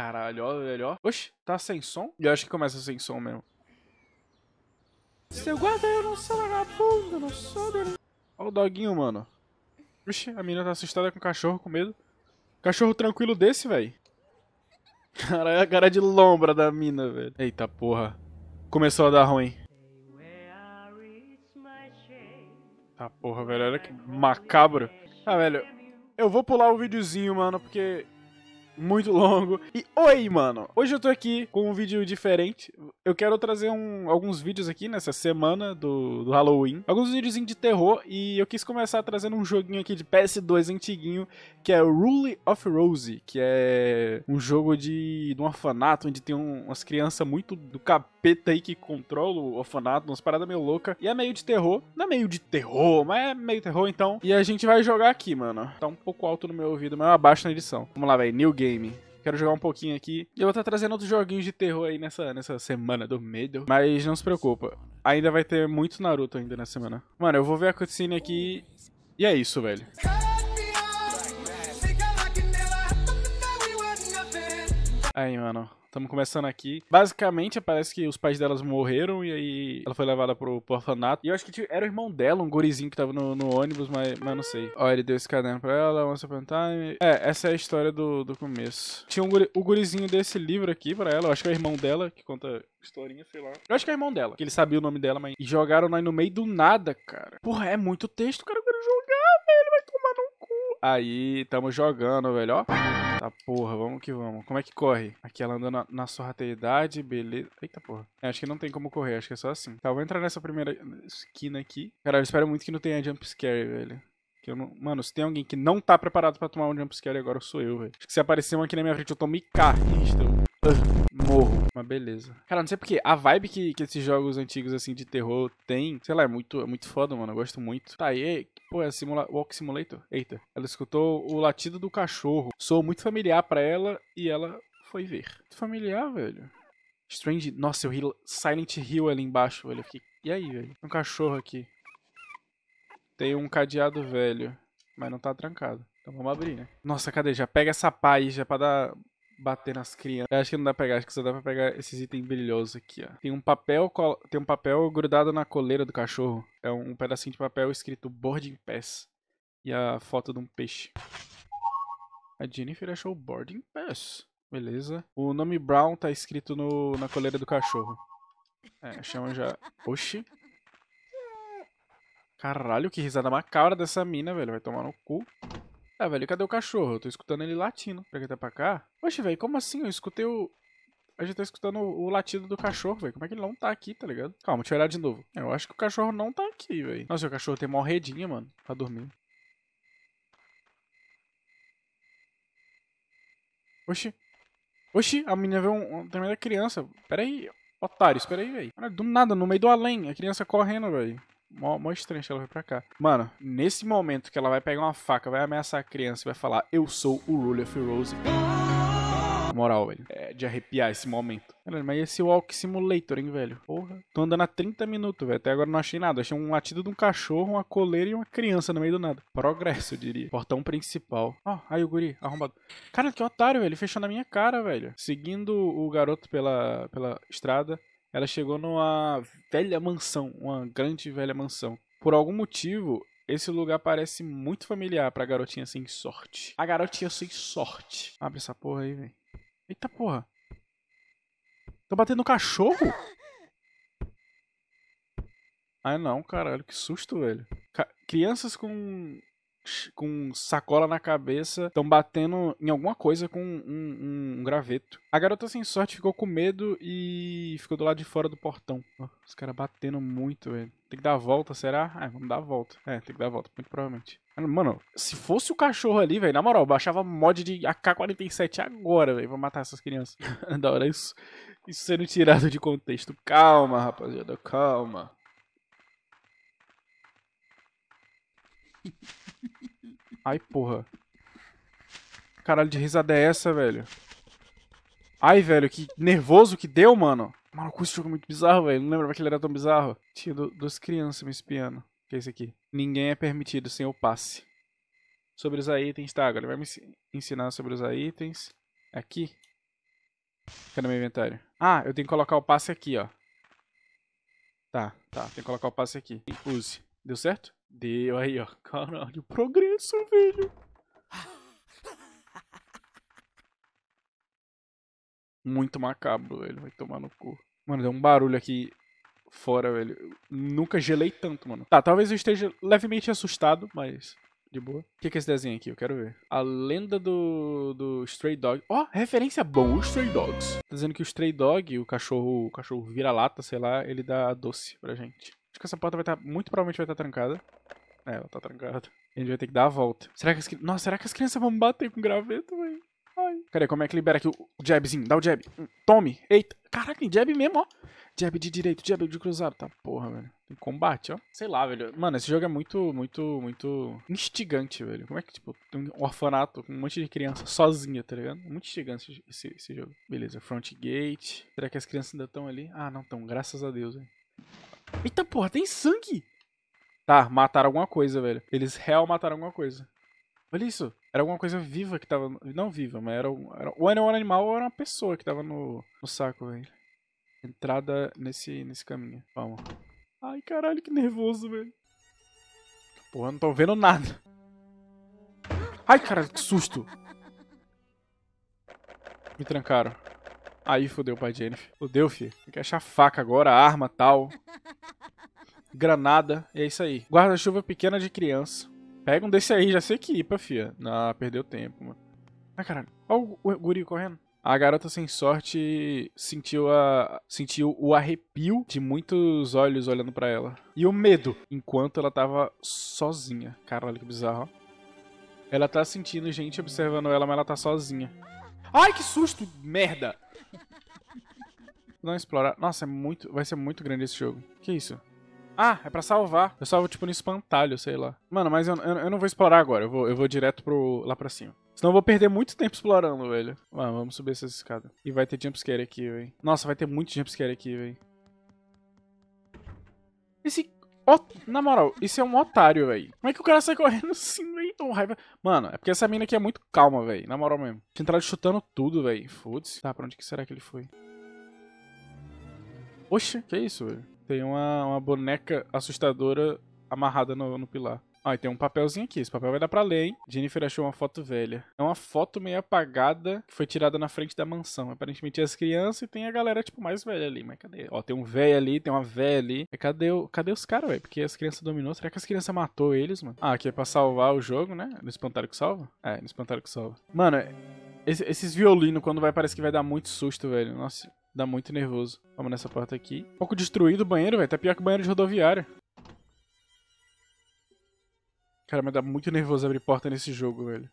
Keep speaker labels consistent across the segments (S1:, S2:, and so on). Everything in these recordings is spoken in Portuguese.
S1: Caralho, olha, olha. Oxi, tá sem som? Eu acho que começa sem som mesmo. Seu guarda, eu não sou vagabundo, não sou dele. Olha o doguinho, mano. Oxi, a menina tá assustada com o cachorro, com medo. Cachorro tranquilo desse, velho. Caralho, é a cara de lombra da mina, velho. Eita porra. Começou a dar ruim. Tá porra, velho. Olha que macabro. Ah, velho. Eu vou pular o videozinho, mano, porque muito longo. E oi, mano! Hoje eu tô aqui com um vídeo diferente. Eu quero trazer um, alguns vídeos aqui nessa semana do, do Halloween. Alguns vídeos de terror e eu quis começar trazendo um joguinho aqui de PS2 antiguinho, que é Rule of Rose, que é um jogo de, de um orfanato, onde tem um, umas crianças muito do capeta aí que controla o orfanato, umas paradas meio louca. E é meio de terror. Não é meio de terror, mas é meio terror então. E a gente vai jogar aqui, mano. Tá um pouco alto no meu ouvido, mas eu abaixo na edição. Vamos lá, velho. New Game videogame. Quero jogar um pouquinho aqui. E eu vou estar trazendo outros joguinhos de terror aí nessa, nessa semana do medo. Mas não se preocupa. Ainda vai ter muito Naruto ainda na semana. Mano, eu vou ver a cutscene aqui. E é isso, velho. Aí, mano. Estamos começando aqui. Basicamente, parece que os pais delas morreram e aí ela foi levada pro, pro orfanato. E eu acho que era o irmão dela, um gurizinho que tava no, no ônibus, mas, mas não sei. Ó, ele deu esse caderno pra ela, Once Upon Time. É, essa é a história do, do começo. Tinha um guri, o gurizinho desse livro aqui pra ela, eu acho que é o irmão dela, que conta historinha, sei lá. Eu acho que é o irmão dela, que ele sabia o nome dela, mas... E jogaram nós no meio do nada, cara. Porra, é muito texto, cara, eu quero jogar, velho, vai tomar no cu. Aí, tamo jogando, velho, ó. Tá porra, vamos que vamos. Como é que corre? Aqui ela andando na, na sorrateidade, beleza. Eita porra. É, acho que não tem como correr, acho que é só assim. Tá, eu vou entrar nessa primeira esquina aqui. Cara, eu espero muito que não tenha jump scare, velho. Que eu não... Mano, se tem alguém que não tá preparado pra tomar um jump scare agora, sou eu, velho. Acho que se aparecer um aqui na minha frente, eu tomo IK morro. Mas beleza. Cara, não sei porque a vibe que, que esses jogos antigos, assim, de terror tem, sei lá, é muito, é muito foda, mano. Eu gosto muito. Tá aí, pô, é simula Walk Simulator? Eita. Ela escutou o latido do cachorro. Sou muito familiar para ela e ela foi ver. Muito familiar, velho. Strange. Nossa, eu ri Silent Hill ali embaixo, velho. Fiquei... E aí, velho? Um cachorro aqui. Tem um cadeado velho, mas não tá trancado. Então vamos abrir, né? Nossa, cadê? Já pega essa pá aí, já é pra dar bater nas crianças. Eu acho que não dá pra pegar, acho que só dá pra pegar esses itens brilhosos aqui, ó. Tem um papel, tem um papel grudado na coleira do cachorro. É um pedacinho de papel escrito Boarding Pass. E a foto de um peixe. A Jennifer achou Boarding Pass. Beleza. O nome Brown tá escrito no, na coleira do cachorro. É, chama já... Oxi. Caralho, que risada macabra dessa mina, velho. Vai tomar no cu. Ah, velho, cadê o cachorro? Eu tô escutando ele latindo. Pra que tá pra cá? Oxe, velho, como assim? Eu escutei o... A gente tá escutando o latido do cachorro, velho. Como é que ele não tá aqui, tá ligado? Calma, deixa eu olhar de novo. Eu acho que o cachorro não tá aqui, velho. Nossa, o cachorro tem mó redinha, mano, pra dormir. Oxi. Oxi, a menina veio um, um, também da criança. Pera aí, otário, espera aí, velho. Do nada, no meio do além, a criança correndo, velho. Mó, mó estranho ela vai pra cá. Mano, nesse momento que ela vai pegar uma faca, vai ameaçar a criança e vai falar: Eu sou o Ruler Rose. Moral, velho. É de arrepiar esse momento. mas esse Walk Simulator, hein, velho? Porra. Tô andando há 30 minutos, velho. Até agora não achei nada. Achei um latido de um cachorro, uma coleira e uma criança no meio do nada. Progresso, eu diria. Portão principal. Ó, oh, aí o guri, arrombado. Cara, que otário, velho. Ele fechou na minha cara, velho. Seguindo o garoto pela, pela estrada ela chegou numa velha mansão, uma grande velha mansão. Por algum motivo, esse lugar parece muito familiar pra garotinha sem sorte. A garotinha sem sorte. Abre essa porra aí, velho. Eita porra. Tô batendo no cachorro? ai não, caralho, que susto, velho. Ca crianças com com sacola na cabeça, estão batendo em alguma coisa com um, um, um, graveto. A garota sem sorte ficou com medo e ficou do lado de fora do portão. Oh, os caras batendo muito, velho. Tem que dar a volta, será? Ah, vamos dar a volta. É, tem que dar a volta, muito provavelmente. Ah, mano, se fosse o cachorro ali, velho, na moral, baixava mod de AK-47 agora, velho, vou matar essas crianças. da hora isso, isso sendo tirado de contexto. Calma, rapaziada, calma. Ai, porra. Caralho, de risada é essa, velho? Ai, velho, que nervoso que deu, mano. Maluco, esse jogo é muito bizarro, velho. Não lembrava que ele era tão bizarro. Tinha do, duas crianças me espiando. Que é esse aqui. Ninguém é permitido sem o passe. Sobre usar itens, tá, agora ele vai me ensinar sobre usar itens. Aqui. Fica no meu inventário. Ah, eu tenho que colocar o passe aqui, ó. Tá, tá. Tem que colocar o passe aqui. Use. Deu certo? Deu aí, ó. Caralho, progresso, velho. Muito macabro, velho. Vai tomar no cu. Mano, deu um barulho aqui fora, velho. nunca gelei tanto, mano. Tá, talvez eu esteja levemente assustado, mas de boa. O que, que é esse desenho aqui? Eu quero ver. A lenda do, do Stray Dog. Ó, oh, referência boa, os Stray Dogs. Tá dizendo que o Stray Dog, o cachorro, o cachorro vira-lata, sei lá, ele dá doce pra gente significa que essa porta vai estar. Tá, muito provavelmente vai estar tá trancada. É, ela tá trancada. A gente vai ter que dar a volta. Será que as crianças. Nossa, será que as crianças vão bater com graveto, velho? Ai. Cadê? Como é que libera aqui o, o jabzinho? Dá o jab. Hum, tome. Eita. Caraca, jab mesmo, ó. Jab de direito, jab de cruzado. Tá porra, velho. Tem combate, ó. Sei lá, velho. Mano, esse jogo é muito, muito, muito instigante, velho. Como é que, tipo, tem um orfanato com um monte de criança sozinha, tá ligado? Muito instigante esse, esse jogo. Beleza, front gate. Será que as crianças ainda estão ali? Ah, não estão. Graças a Deus, velho. Eita porra, tem sangue! Tá, mataram alguma coisa, velho. Eles real mataram alguma coisa. Olha isso. Era alguma coisa viva que tava. Não viva, mas era, um... era... Ou era um animal ou era uma pessoa que tava no, no saco, velho. Entrada nesse, nesse caminho. Vamos. Ai, caralho, que nervoso, velho. Porra, não tô vendo nada. Ai, caralho, que susto. Me trancaram. Aí fodeu o pai Jennifer. Fodeu, fi. Tem que achar faca agora, arma, tal granada, e é isso aí. Guarda-chuva pequena de criança. Pega um desse aí, já sei que ipa, fia. Ah, perdeu tempo, mano. Ah, caralho. Olha o guri correndo. A garota sem sorte sentiu, a, sentiu o arrepio de muitos olhos olhando para ela. E o medo, enquanto ela tava sozinha. Caralho, que bizarro. Ela tá sentindo gente observando ela, mas ela tá sozinha. Ai, que susto! Merda! Não explorar. Nossa, é muito, vai ser muito grande esse jogo. Que isso? Ah, é pra salvar. Eu salvo, tipo, no espantalho, sei lá. Mano, mas eu, eu, eu não vou explorar agora. Eu vou, eu vou direto pro, lá pra cima. Senão eu vou perder muito tempo explorando, velho. Mano, vamos subir essas escadas. E vai ter jumpscare aqui, velho. Nossa, vai ter muito jumpscare aqui, velho. Esse... Na moral, isso é um otário, velho. Como é que o cara sai correndo assim, velho? Tão raiva. Mano, é porque essa mina aqui é muito calma, velho. Na moral mesmo. Tinha entrado chutando tudo, velho. Foda-se. Tá, pra onde que será que ele foi? Oxe, que isso, velho? Tem uma, uma boneca assustadora amarrada no, no pilar. Ah, e tem um papelzinho aqui. Esse papel vai dar pra ler, hein? Jennifer achou uma foto velha. É uma foto meio apagada que foi tirada na frente da mansão. Aparentemente é as crianças e tem a galera, tipo, mais velha ali. Mas cadê? Ó, tem um velho ali, tem uma velha ali. E cadê, o... cadê os caras, velho? Porque as crianças dominou. Será que as crianças matou eles, mano? Ah, aqui é pra salvar o jogo, né? No espantalho que salva? É, no espantalho que salva. Mano, esses violinos, quando vai, parece que vai dar muito susto, velho. Nossa, Dá muito nervoso. Vamos nessa porta aqui. Um pouco destruído o banheiro, velho. Tá pior que o banheiro de rodoviária. Cara, me dá muito nervoso abrir porta nesse jogo, velho.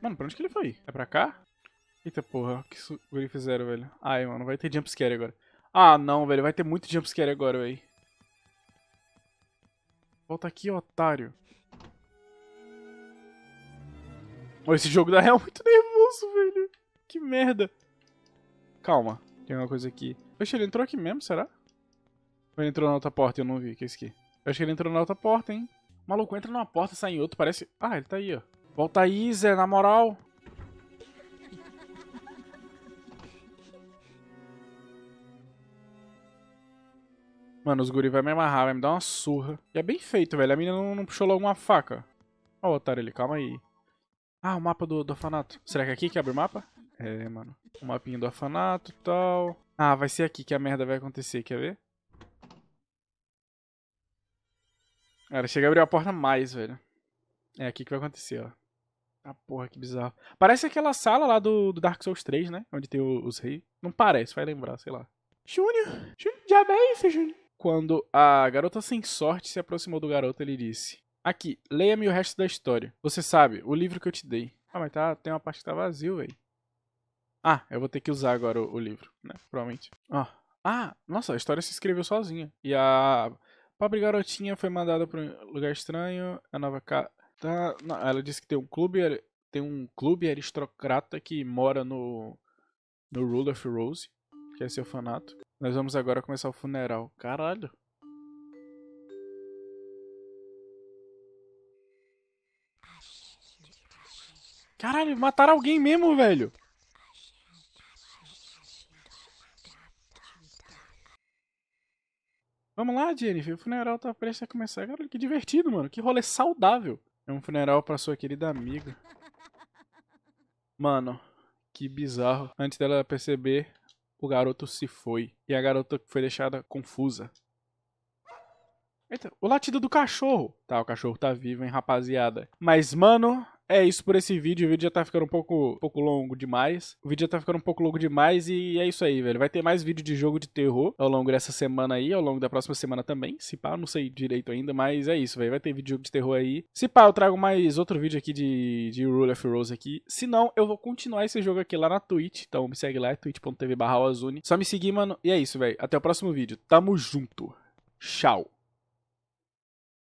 S1: Mano, pra onde que ele foi? É pra cá? Eita porra, o que isso que fizeram, velho? Ai, mano, vai ter jumpscare agora. Ah, não, velho, vai ter muito jumpscare agora, velho. Volta aqui, otário. Esse jogo dá real é muito que merda. Calma, tem uma coisa aqui. Oxe, ele entrou aqui mesmo, será? Ou ele entrou na outra porta e eu não vi? O que é isso aqui? Eu acho que ele entrou na outra porta, hein? O maluco entra numa porta, sai em outra, parece... Ah, ele tá aí, ó. Volta aí, Zé, na moral. Mano, os guri vai me amarrar, vai me dar uma surra. E é bem feito, velho. A menina não, não, puxou logo uma faca. Ó o otário ali, calma aí. Ah, o mapa do, do orfanato. Será que é aqui que abre o mapa? É, mano. O mapinha do Afanato, e tal. Ah, vai ser aqui que a merda vai acontecer, quer ver? Cara, chega a abrir a porta mais, velho. É aqui que vai acontecer, ó. Ah, porra, que bizarro. Parece aquela sala lá do, do Dark Souls 3, né? Onde tem os reis. Não parece, vai lembrar, sei lá. Júnior! Júnior, já é isso, Júnior? Quando a garota sem sorte se aproximou do garoto, ele disse: Aqui, leia-me o resto da história. Você sabe, o livro que eu te dei. Ah, mas tá, tem uma parte que tá vazio, velho. Ah, eu vou ter que usar agora o, o livro, né? Provavelmente. Ah. ah, nossa, a história se escreveu sozinha. E a pobre garotinha foi mandada para um lugar estranho. A nova ca, Tá... Ela disse que tem um clube. Tem um clube aristocrata que mora no. No Rule of Rose, que é seu orfanato. Nós vamos agora começar o funeral. Caralho. Caralho, mataram alguém mesmo, velho. Vamos lá, Jennifer, o funeral tá prestes a começar. Cara, que divertido, mano. Que rolê saudável. É um funeral pra sua querida amiga. Mano, que bizarro. Antes dela perceber, o garoto se foi. E a garota foi deixada confusa. Eita, o latido do cachorro. Tá, o cachorro tá vivo, hein, rapaziada. Mas, mano, é isso por esse vídeo. O vídeo já tá ficando um pouco, um pouco longo demais. O vídeo já tá ficando um pouco longo demais e é isso aí, velho. Vai ter mais vídeo de jogo de terror ao longo dessa semana aí, ao longo da próxima semana também. Se pá, não sei direito ainda, mas é isso, velho. Vai ter vídeo de jogo de terror aí. Se pá, eu trago mais outro vídeo aqui de, de Rule of Rose aqui. Se não, eu vou continuar esse jogo aqui lá na Twitch. Então me segue lá, é twitch.tv barra Só me seguir, mano. E é isso, velho. Até o próximo vídeo. Tamo junto. Tchau.